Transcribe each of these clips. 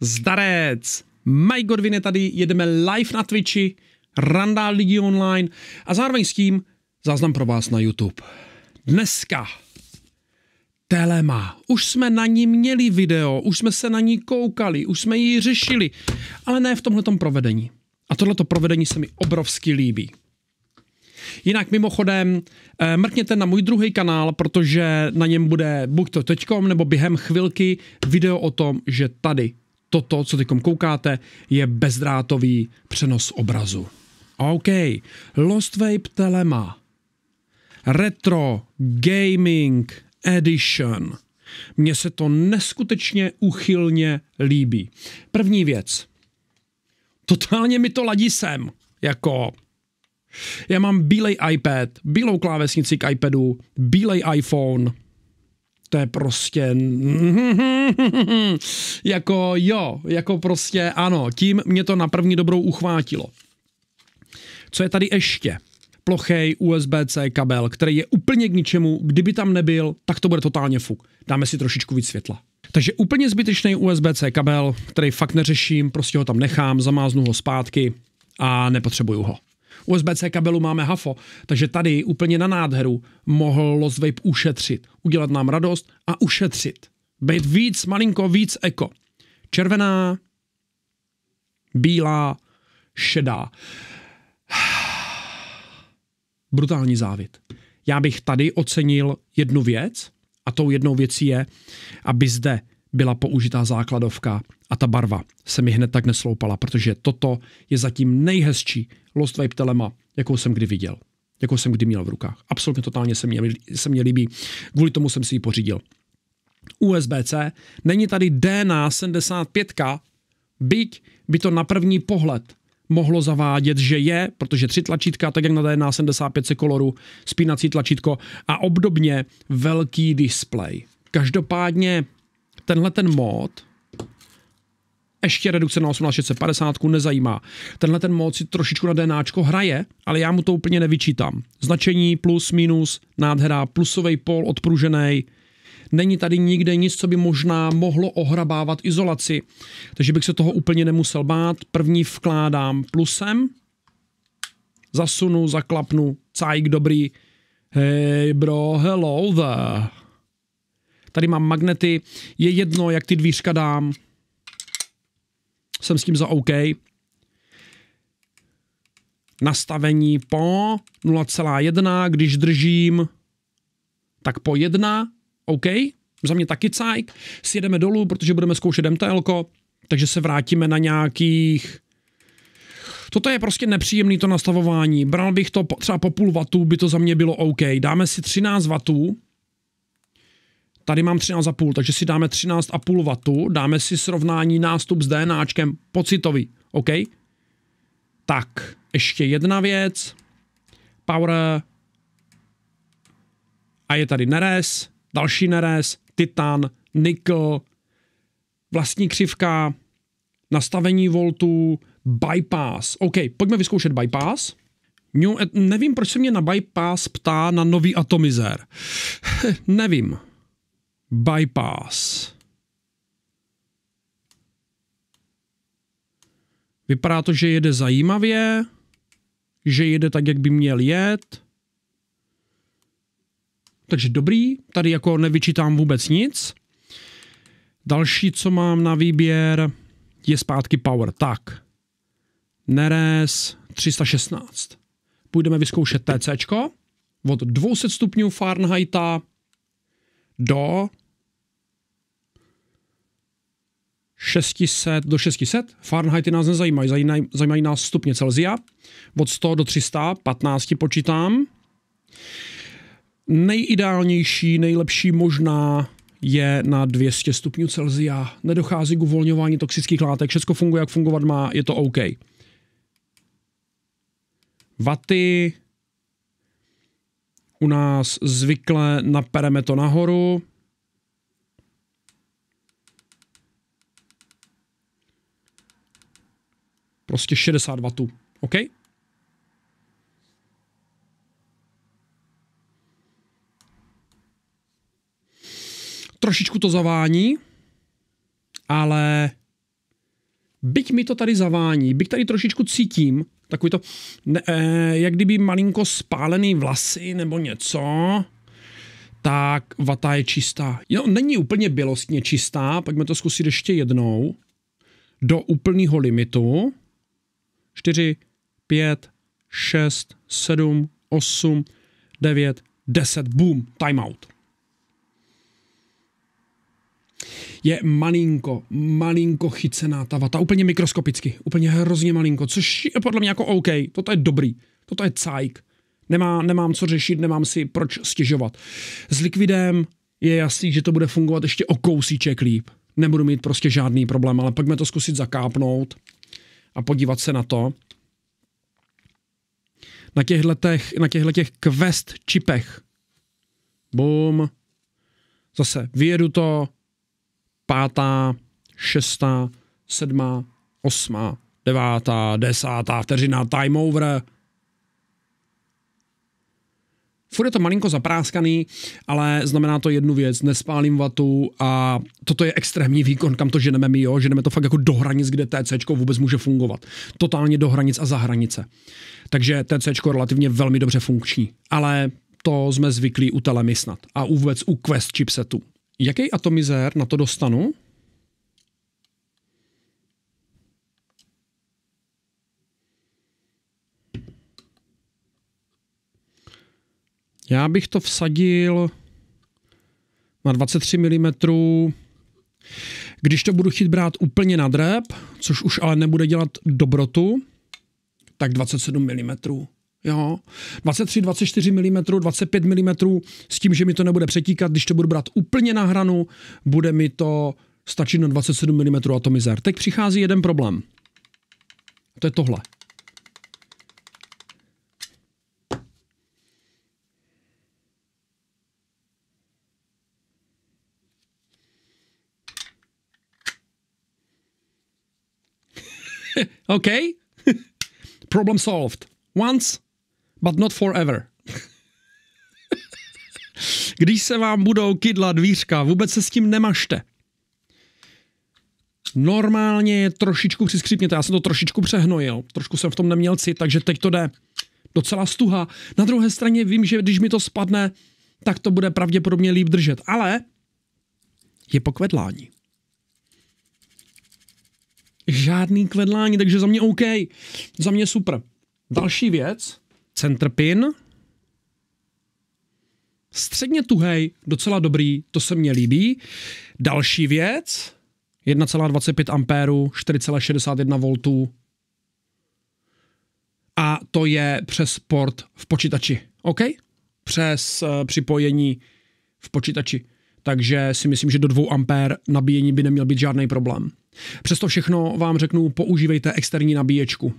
Zdarec! Mike Godwin je tady, jedeme live na Twitchi, Randál Ligi Online a zároveň s tím záznam pro vás na YouTube. Dneska Telema. Už jsme na ní měli video, už jsme se na ní koukali, už jsme ji řešili, ale ne v tomhletom provedení. A tohleto provedení se mi obrovsky líbí. Jinak mimochodem, eh, mrkněte na můj druhý kanál, protože na něm bude buď to teďkom, nebo během chvilky video o tom, že tady toto, co teď koukáte, je bezdrátový přenos obrazu. OK, Lost Vape Telema, Retro Gaming Edition. Mně se to neskutečně uchylně líbí. První věc. Totálně mi to ladí sem. Jako, já mám bílej iPad, bílou klávesnici k iPadu, bílej iPhone, to je prostě jako jo, jako prostě ano, tím mě to na první dobrou uchvátilo. Co je tady ještě? plochej USB-C kabel, který je úplně k ničemu, kdyby tam nebyl, tak to bude totálně fuk. Dáme si trošičku víc světla. Takže úplně zbytečný USB-C kabel, který fakt neřeším, prostě ho tam nechám, zamáznu ho zpátky a nepotřebuju ho. USB-C kabelu máme hafo, takže tady úplně na nádheru mohl Losvape ušetřit, udělat nám radost a ušetřit. Být víc, malinko víc eko. Červená, bílá, šedá. Brutální závit. Já bych tady ocenil jednu věc a tou jednou věcí je, aby zde byla použitá základovka a ta barva se mi hned tak nesloupala, protože toto je zatím nejhezčí Lost Vibe Telema, jakou jsem kdy viděl, jakou jsem kdy měl v rukách. Absolutně totálně se mě, se mě líbí, kvůli tomu jsem si ji pořídil. USB-C, není tady DNA 75, byť by to na první pohled mohlo zavádět, že je, protože tři tlačítka, tak jak na DNA 75 se koloru, spínací tlačítko a obdobně velký displej. Každopádně tenhle ten mod ještě redukce na 18650 nezajímá. Tenhle ten mod si trošičku na DNAčko hraje, ale já mu to úplně nevyčítám. Značení plus, minus, nádhera, plusový pol odpružený. Není tady nikde nic, co by možná mohlo ohrabávat izolaci, takže bych se toho úplně nemusel bát. První vkládám plusem, zasunu, zaklapnu, cajk, dobrý. Hey bro, hello there. Tady mám magnety, je jedno, jak ty dvířka dám. Jsem s tím za OK. Nastavení po 0,1, když držím, tak po 1, OK. Za mě taky cajk. Sjedeme dolů, protože budeme zkoušet MTL, takže se vrátíme na nějakých Toto je prostě nepříjemný to nastavování. Bral bych to po, třeba po půl vatu, by to za mě bylo OK. Dáme si 13 vatů, Tady mám 13,5, takže si dáme 13,5 W, dáme si srovnání nástup s DNAčkem pocitový, OK? Tak, ještě jedna věc. Power. A je tady nerez, další nerez, titan, nikl, vlastní křivka, nastavení voltů, bypass. OK, pojďme vyzkoušet bypass. New, nevím, proč se mě na bypass ptá na nový atomizér. nevím bypass. Vypadá to, že jede zajímavě, že jede tak, jak by měl jet. Takže dobrý, tady jako nevyčítám vůbec nic. Další, co mám na výběr, je zpátky power. Tak, Neres 316. Půjdeme vyzkoušet TC od 200 stupňů Fahrenheita do 600 do 600. Fahrenheity nás nezajímají, zajímají, zajímají nás stupně Celzia. Od 100 do 300, 15 počítám. Nejideálnější, nejlepší možná je na 200 stupňů Celzia. Nedochází k uvolňování toxických látek, všechno funguje, jak fungovat má, je to OK. Vaty, u nás zvykle napereme to nahoru. Prostě 60 W. OK? Trošičku to zavání, ale byť mi to tady zavání, byť tady trošičku cítím, takový to, ne, eh, jak kdyby malinko spálený vlasy nebo něco, tak vata je čistá. Jo, není úplně bělostně čistá, pojďme to zkusit ještě jednou. Do úplného limitu. 4, 5, 6, 7, 8, 9, 10, boom, timeout. je malinko, malinko chycená ta vata, úplně mikroskopicky, úplně hrozně malinko, což je podle mě jako OK, toto je dobrý, toto je cajk. Nemá, nemám co řešit, nemám si proč stěžovat. S likvidem je jasný, že to bude fungovat ještě o kousíček líp. Nebudu mít prostě žádný problém, ale pojďme to zkusit zakápnout a podívat se na to. Na těchto na těchto quest čipech. Boom. Zase vyjedu to, pátá, šestá, sedmá, osmá, devátá, desátá vteřina, time over. Furt je to malinko zapráskaný, ale znamená to jednu věc, nespálím vatu a toto je extrémní výkon, kam to ženeme my, jo, ženeme to fakt jako do hranic, kde TC vůbec může fungovat. Totálně do hranic a za hranice. Takže TC relativně velmi dobře funkční, ale to jsme zvyklí u snad a vůbec u Quest chipsetu. Jaký atomizér na to dostanu? Já bych to vsadil na 23 mm. Když to budu chtít brát úplně na drep, což už ale nebude dělat dobrotu, tak 27 mm. Jo. 23, 24 mm, 25 mm s tím, že mi to nebude přetíkat, když to budu brát úplně na hranu, bude mi to stačit na 27 mm atomizer. Teď přichází jeden problém. To je tohle. OK? Problem solved. Once But not forever. Když se vám budou kydla dvířka, vůbec se s tím nemašte. Normálně je trošičku přiskřípněte, já jsem to trošičku přehnojil, trošku jsem v tom neměl cit, takže teď to jde docela stuha. Na druhé straně vím, že když mi to spadne, tak to bude pravděpodobně líp držet, ale je po kvedlání. Žádný kvedlání, takže za mě OK, za mě super. Další věc, Centrpin. Středně tuhej, docela dobrý, to se mně líbí. Další věc, 1,25 ampéru, 4,61 V. A to je přes port v počítači, OK? Přes uh, připojení v počítači. Takže si myslím, že do 2 ampér nabíjení by neměl být žádný problém. Přesto všechno vám řeknu, používejte externí nabíječku.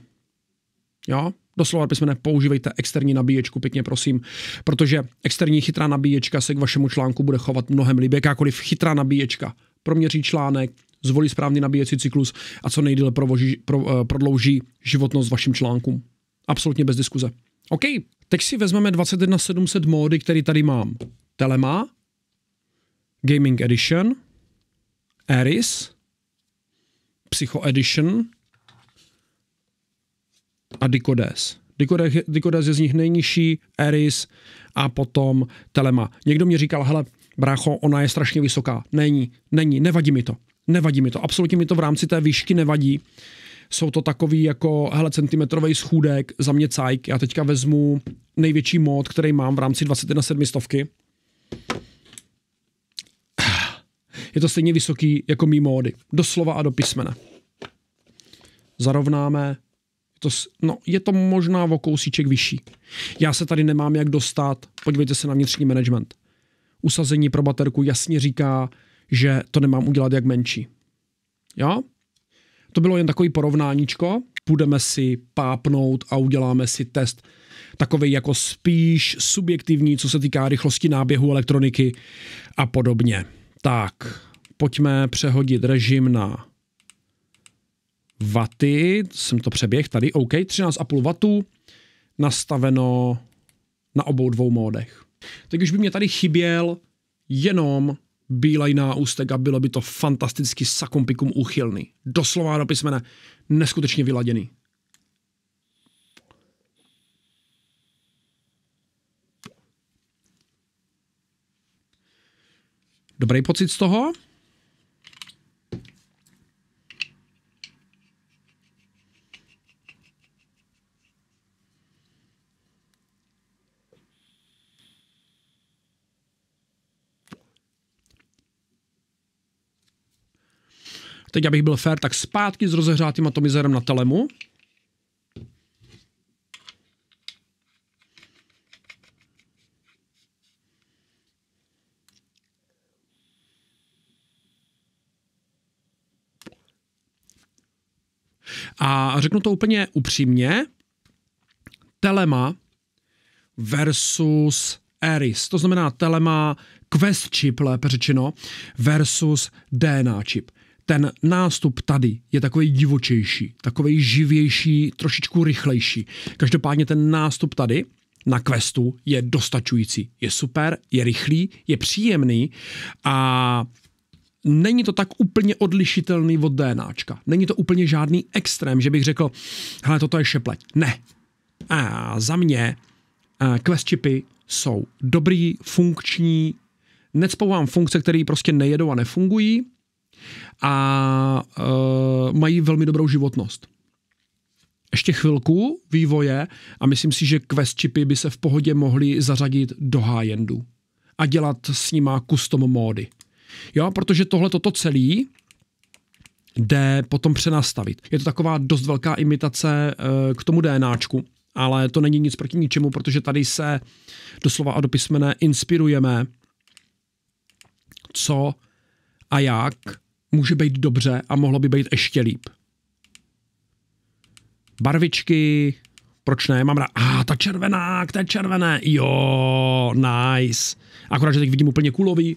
Jo? doslova písmene, používejte externí nabíječku, pěkně prosím, protože externí chytrá nabíječka se k vašemu článku bude chovat mnohem líbě, jakákoliv chytrá nabíječka proměří článek, zvolí správný nabíjecí cyklus a co nejdéle pro, uh, prodlouží životnost vašim článkům. Absolutně bez diskuze. OK, teď si vezmeme 21700 módy, který tady mám. Telema, Gaming Edition, Eris, Psycho Edition, a Dikodes. Dikodes, je z nich nejnižší, Eris a potom Telema. Někdo mě říkal, hele, brácho, ona je strašně vysoká. Není, není, nevadí mi to. Nevadí mi to, absolutně mi to v rámci té výšky nevadí. Jsou to takový jako, hele, centimetrový schůdek, za mě cajk. Já teďka vezmu největší mod, který mám v rámci 21 sedmistovky. Je to stejně vysoký jako mý módy. Doslova a do písmene. Zarovnáme, to, no, je to možná o kousíček vyšší. Já se tady nemám jak dostat, podívejte se na vnitřní management. Usazení pro baterku jasně říká, že to nemám udělat jak menší. Jo? To bylo jen takový porovnáníčko. Půjdeme si pápnout a uděláme si test takový jako spíš subjektivní, co se týká rychlosti náběhu elektroniky a podobně. Tak, pojďme přehodit režim na Waty, jsem to přeběh tady, OK, 13,5 W, nastaveno na obou dvou módech. Tak už by mě tady chyběl jenom bílej náustek a bylo by to fantasticky sakumpikum uchylný. Doslova do písmene neskutečně vyladěný. Dobrý pocit z toho. teď abych byl fair, tak zpátky s rozehřátým atomizerem na telemu. A řeknu to úplně upřímně, Telema versus Eris, to znamená Telema Quest chip, lépe řečeno, versus DNA chip ten nástup tady je takový divočejší, takový živější, trošičku rychlejší. Každopádně ten nástup tady na questu je dostačující. Je super, je rychlý, je příjemný a není to tak úplně odlišitelný od DNAčka. Není to úplně žádný extrém, že bych řekl, hele, toto je šepleť. Ne. A za mě a quest chipy jsou dobrý, funkční, necpou funkce, které prostě nejedou a nefungují, a uh, mají velmi dobrou životnost. Ještě chvilku vývoje a myslím si, že quest chipy by se v pohodě mohly zařadit do high-endu a dělat s nima custom módy. Jo, protože tohle toto celý jde potom přenastavit. Je to taková dost velká imitace uh, k tomu DNAčku, ale to není nic proti ničemu, protože tady se doslova a dopismené inspirujeme, co a jak může být dobře a mohlo by být ještě líp. Barvičky, proč ne, mám rád, a ah, ta červená, k té červené, jo, nice. Akorát, že teď vidím úplně kulový.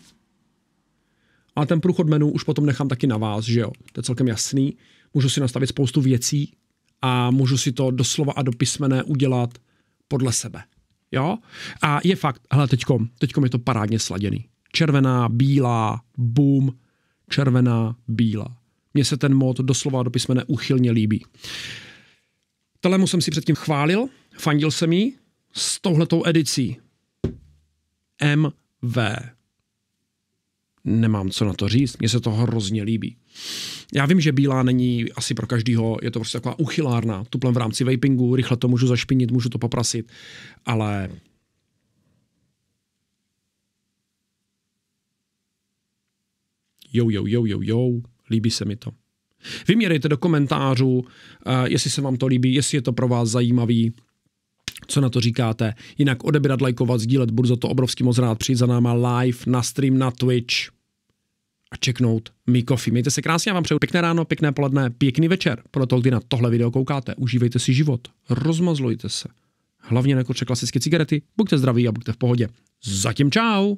A ten průchod menu už potom nechám taky na vás, že jo, to je celkem jasný. Můžu si nastavit spoustu věcí a můžu si to doslova a do písmene udělat podle sebe. Jo? A je fakt, hele, teďko, teďkom je to parádně sladěný. Červená, bílá, boom, červená, bílá. Mně se ten mod doslova do písmene uchylně líbí. Telemu jsem si předtím chválil, fandil jsem jí s touhletou edicí. MV. Nemám co na to říct, mně se to hrozně líbí. Já vím, že bílá není asi pro každýho, je to prostě taková uchylárna, tuplem v rámci vapingu, rychle to můžu zašpinit, můžu to poprasit, ale jo, jo, jo, jo, jo, líbí se mi to. Vyměrejte do komentářů, eh, jestli se vám to líbí, jestli je to pro vás zajímavý, co na to říkáte. Jinak odebírat, lajkovat, sdílet, budu za to obrovský moc rád přijít za náma live na stream na Twitch a čeknout mi kofi. Mějte se krásně, já vám přeju pěkné ráno, pěkné poledne, pěkný večer. Podle toho, kdy na tohle video koukáte, užívejte si život, rozmazlujte se. Hlavně nekoče jako klasické cigarety, buďte zdraví a buďte v pohodě. Zatím čau!